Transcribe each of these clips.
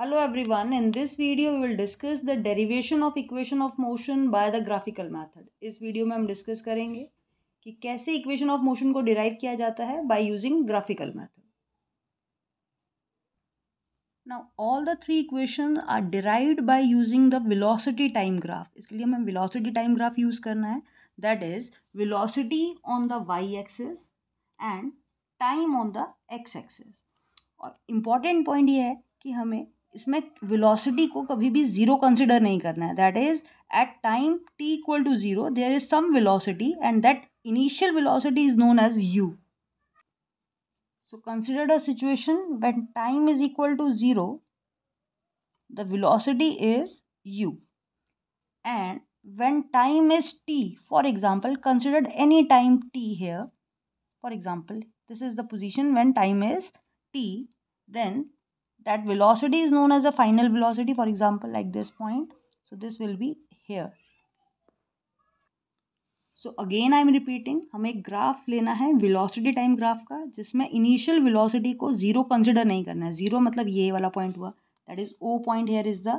hello everyone in this video we will discuss the derivation of equation of motion by the graphical method इस video में हम discuss करेंगे कि कैसे equation of motion को derive किया जाता है by using graphical method now all the three equation are derived by using the velocity time graph इसके लिए हमें velocity time graph यूज करना है that is velocity on the y axis and time on the x axis और important point ये है कि हमें इसमें वेलोसिटी को कभी भी ज़ीरो कंसिडर नहीं करना है that is at time t equal to zero there is some velocity and that initial velocity is known So consider a situation when time is equal to 0, the velocity is u. And when time is t, for example, consider any time t here. For example, this is the position when time is t, then that velocity is known as the final velocity for example like this point so this will be here so again I am repeating हमें graph लेना है velocity time graph का जिसमें initial velocity को zero consider नहीं करना है zero मतलब ये वाला पॉइंट हुआ that is O point here is the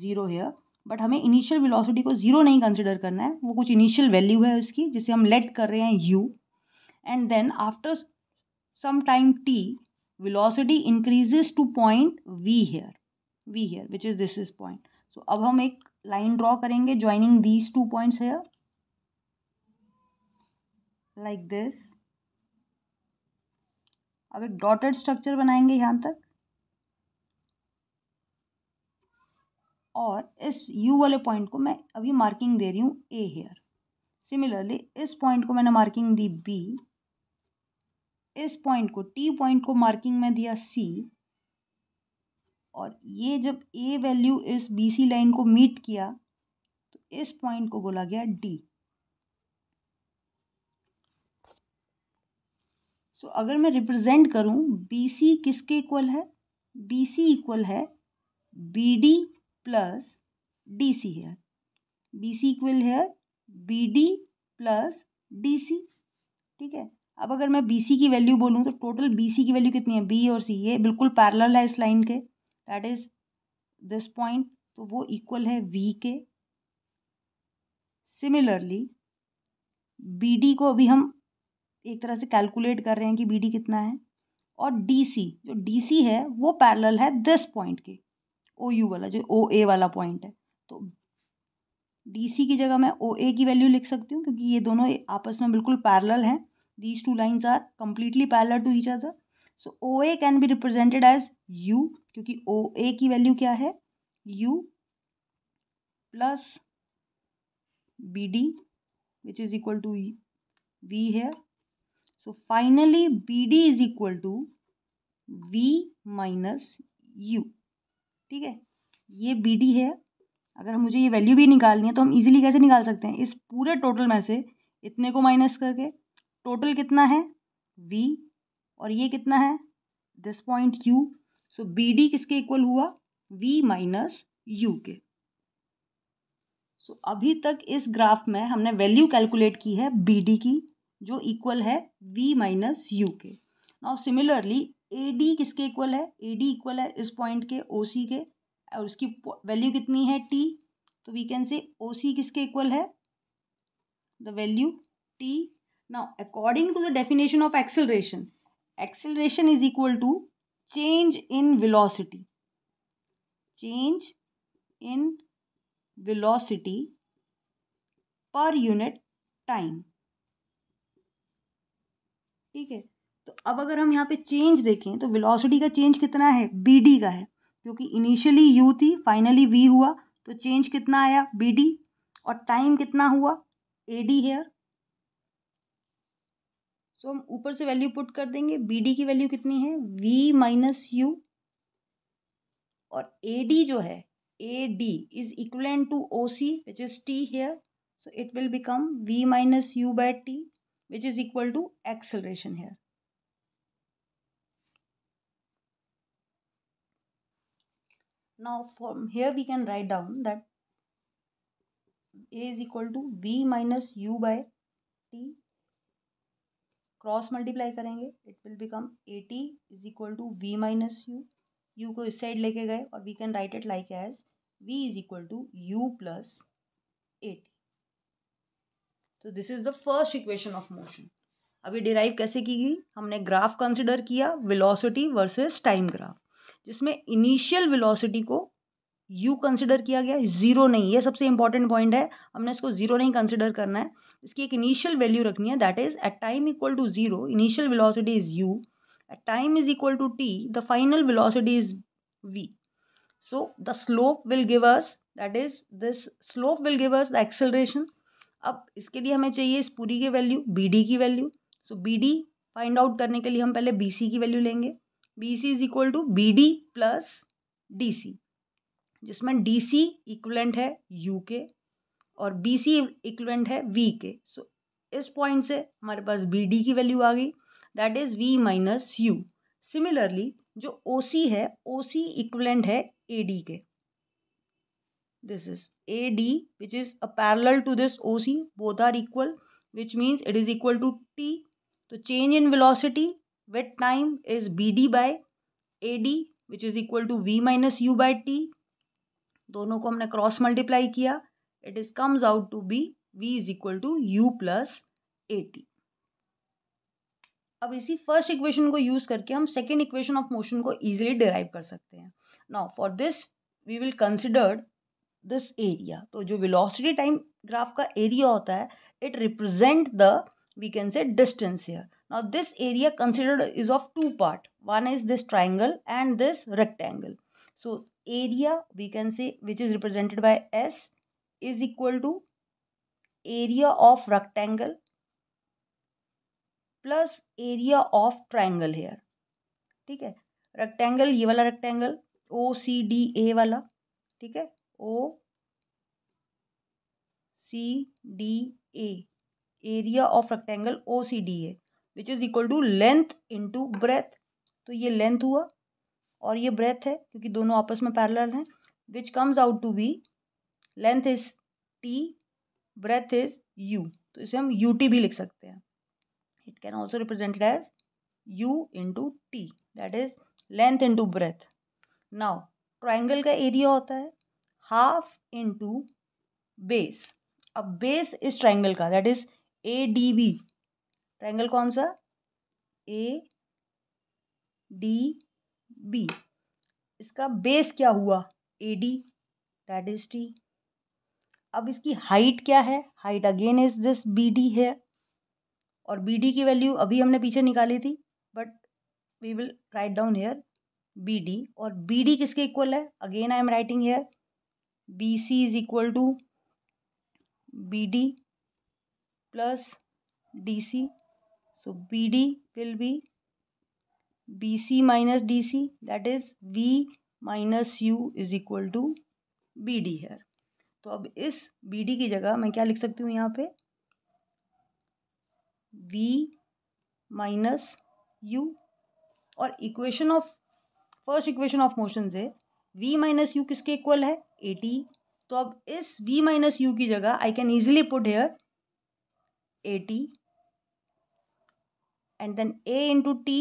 zero here but हमें इनिशियल वेलोसिटी को जीरो नहीं कंसिडर करना है वो कुछ इनिशियल वैल्यू है उसकी जिसे हम लेट कर रहे हैं u and then after some time t velocity increases to point v here v here which is this is point so अब हम एक line draw करेंगे joining these two points here like this अब एक dotted structure बनाएंगे यहाँ तक और इस u वाले पॉइंट को मैं अभी मार्किंग दे रही हूँ a हेयर सिमिलरली इस पॉइंट को मैंने मार्किंग दी b इस पॉइंट को टी पॉइंट को मार्किंग में दिया सी और ये जब ए वैल्यू इस बी सी लाइन को मीट किया तो इस पॉइंट को बोला गया डी सो so, अगर मैं रिप्रेजेंट करूं बी सी किसके इक्वल है बी सी इक्वल है B D plus D C है बी सी इक्वल है B D plus D C ठीक है अब अगर मैं बी सी की वैल्यू बोलूँ तो टोटल बी सी की वैल्यू कितनी है बी और सी ये बिल्कुल पैरल है इस लाइन के दैट इज दिस पॉइंट तो वो इक्वल है वी के सिमिलरली बी डी को अभी हम एक तरह से कैलकुलेट कर रहे हैं कि बी डी कितना है और डी सी जो डी सी है वो पैरल है दिस पॉइंट के ओ यू वाला जो ओ ए वाला पॉइंट है तो डी सी की जगह मैं ओ ए की वैल्यू लिख सकती हूँ क्योंकि ये दोनों आपस में बिल्कुल पैरल हैं these two lines are completely parallel to each other so OA can be represented as U kyunki OA ki value kya hai U plus BD which is equal to V here so finally BD is equal to V minus U ठीक है ये B D है अगर मुझे ये value भी निकालनी है तो हम इजीली कैसे निकाल सकते हैं इस पूरे टोटल में से इतने को माइनस करके टोटल कितना है वी और ये कितना है this point u so B D किसके इक्वल हुआ वी माइनस यू के सो so, अभी तक इस ग्राफ में हमने वैल्यू कैलकुलेट की है बी डी की जो इक्वल है वी माइनस यू के नाउ सिमिलरली ए डी किसके इक्वल है ए डी इक्वल है इस पॉइंट के ओ सी के और उसकी वैल्यू कितनी है टी तो वी कैन से ओ सी किसके इक्वल है the value t Now, according to the definition of acceleration, acceleration is equal to change in velocity. Change in velocity per unit time ठीक है तो अब अगर हम यहाँ पे चेंज देखें तो वेलोसिटी का चेंज कितना है बी डी का है क्योंकि इनिशियली यू थी फाइनली वी हुआ तो चेंज कितना आया बी डी और टाइम कितना हुआ A D here so so, हम ऊपर से वैल्यू पुट कर देंगे बी डी की वैल्यू कितनी है वी माइनस यू और ए डी जो है A D is equal to O C which is t here so it will become v minus u by t which is equal to acceleration here now from here we can write down that a is equal to v minus u by t cross multiply करेंगे it will become a t is equal to v minus u u को इस side लेके गए और we can right it like as v is equal to u plus a t तो this is the first equation of motion अभी derive कैसे की गई हमने ग्राफ कंसिडर किया विलोसिटी वर्सेज टाइम ग्राफ जिसमें इनिशियल विलोसिटी को यू कंसिडर किया गया ज़ीरो नहीं ये सबसे इंपॉर्टेंट पॉइंट है हमने इसको ज़ीरो नहीं कंसिडर करना है इसकी एक इनिशियल वैल्यू रखनी है that is at time equal to zero initial velocity is u at time is equal to t the final velocity is v so the slope will give us that is this slope will give us the acceleration अब इसके लिए हमें चाहिए इस पूरी की value B D की value so B D find out करने के लिए हम पहले बी सी की वैल्यू लेंगे B C is equal to B D plus D C जिसमें डी सी इक्वलेंट है यू के और बी सी इक्वलेंट है वी के सो इस पॉइंट से हमारे पास बी डी की वैल्यू आ गई that is v minus u similarly जो ओ सी है ओ सी इक्वलेंट है ए डी के this is A D which is a parallel to this O C both are equal which means it is equal to t तो change in velocity with time is B D by A D which is equal to v minus u by t दोनों को हमने cross multiply किया it is comes out to be v is equal to u plus a t अब इसी first equation को use करके हम second equation of motion को इजिली डिराइव कर सकते हैं now for this we will considered this area तो जो वेलोसिटी टाइम ग्राफ का एरिया होता है it represent the we can say distance here now this area considered is of two part one is this triangle and this rectangle so area we can say which is represented by s is equal to area of rectangle plus area of triangle here ठीक है rectangle ये वाला rectangle O C D ए वाला ठीक है O C D A area of rectangle O C D A which is equal to length into breadth तो ये length हुआ और ये ब्रेथ है क्योंकि दोनों आपस में पैरल हैं which comes out to be length is t breadth is u तो इसे हम यू टी भी लिख सकते हैं it can also represented as u into t that is length into breadth now triangle का एरिया होता है हाफ इंटू बेस अब बेस इस ट्राइंगल का that is A D B triangle कौन सा ए डी बी इसका बेस क्या हुआ A D that is T अब इसकी हाइट क्या है height again is this B D है और बी डी की वैल्यू अभी हमने पीछे निकाली थी but we will write down here B D और बी डी किसके इक्वल है again I am writing here B C is equal to B D plus D C so B D will be B C minus D C that is v minus u is equal to B D here तो अब इस B D की जगह मैं क्या लिख सकती हूँ यहाँ पे वी माइनस यू और equation of first equation of motion से वी माइनस यू किसके इक्वल है ए टी तो अब इस वी माइनस यू की जगह I can easily put here a t and then a into t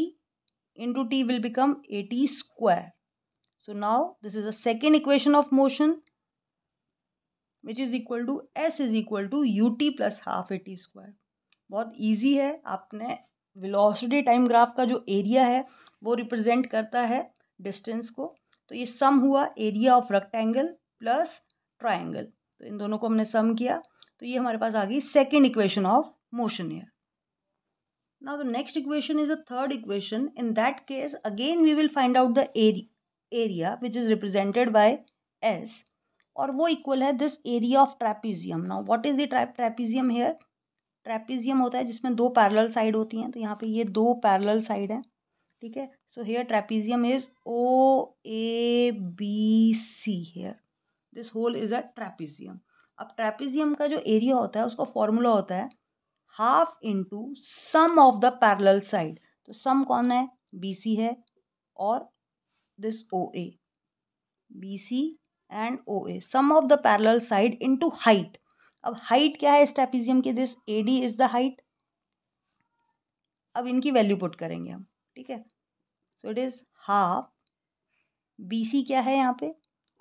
into t will become a t square. So now this is the second equation of motion which is equal to s is equal to u t plus half a t square. बहुत easy है आपने velocity time graph का जो area है वो represent करता है distance को तो ये sum हुआ area of rectangle plus triangle तो इन दोनों को हमने sum किया तो ये हमारे पास आ गई second equation of motion है Now the next equation is the third equation. In that case, again we will find out the area, area which is represented by S और वो इक्वल है this area of trapezium now what is the trapezium here trapezium होता है जिसमें दो parallel side होती हैं तो यहाँ पे ये दो पैरेलल साइड है ठीक है so here trapezium is O A B C here this whole is a trapezium अब ट्रैपीजियम का जो एरिया होता है उसका फॉर्मूला होता है half into sum of the parallel side तो सम कौन है बी सी है और this O A B C and O A sum of the parallel side into height अब हाइट क्या है स्टेपिजियम के this A D is the height अब इनकी वैल्यू पुट करेंगे हम ठीक है so it is half B C क्या है यहाँ पे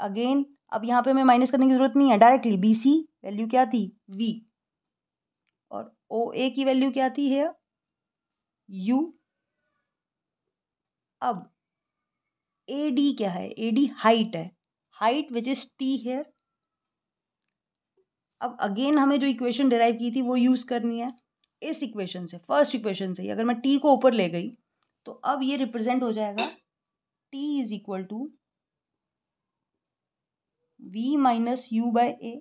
अगेन अब यहाँ पे हमें माइनस करने की जरूरत नहीं है डायरेक्टली बी सी वैल्यू क्या थी वी और ओ ए की वैल्यू क्या थी है यू अब ए डी क्या है ए डी हाइट है height which is t here अब अगेन हमें जो इक्वेशन डिराइव की थी वो यूज़ करनी है इस इक्वेशन से फर्स्ट इक्वेशन से अगर मैं टी को ऊपर ले गई तो अब ये रिप्रेजेंट हो जाएगा t is equal to v minus u by a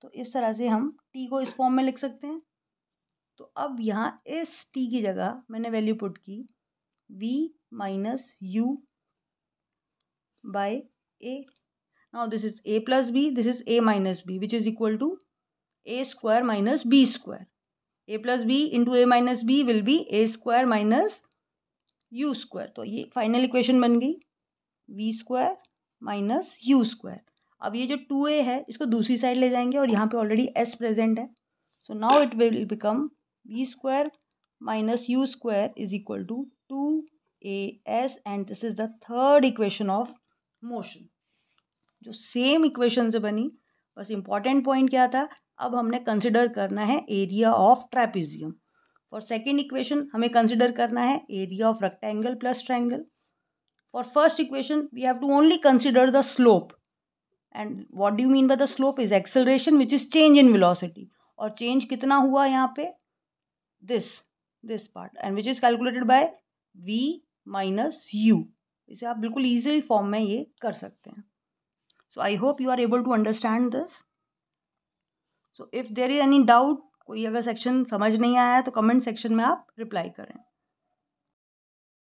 तो इस तरह से हम टी को इस फॉर्म में लिख सकते हैं तो अब यहाँ इस टी की जगह मैंने वैल्यू पुट की v minus u by a now this is a plus b this is a minus b which is equal to a square minus b square a plus b into a minus b will be a square minus u square तो ये final equation बन गई v square minus u square अब ये जो to ए है इसको दूसरी साइड ले जाएंगे और यहाँ पे ऑलरेडी एस प्रेजेंट है so now it will become minus u square is equal to two a s and this is the third equation of motion जो सेम इक्वेशन से बनी बस इम्पॉर्टेंट पॉइंट क्या था अब हमने कंसिडर करना है area of trapezium for second equation हमें कंसिडर करना है area of rectangle plus triangle for first equation we have to only consider the slope and what do mean by the slope is acceleration which is change in velocity और change कितना हुआ यहाँ पे this this part and which is calculated by v minus u इसे आप बिल्कुल easy form में ये कर सकते हैं so I hope you are able to understand this so if there is any doubt कोई अगर सेक्शन समझ नहीं आया है तो कमेंट सेक्शन में आप रिप्लाई करें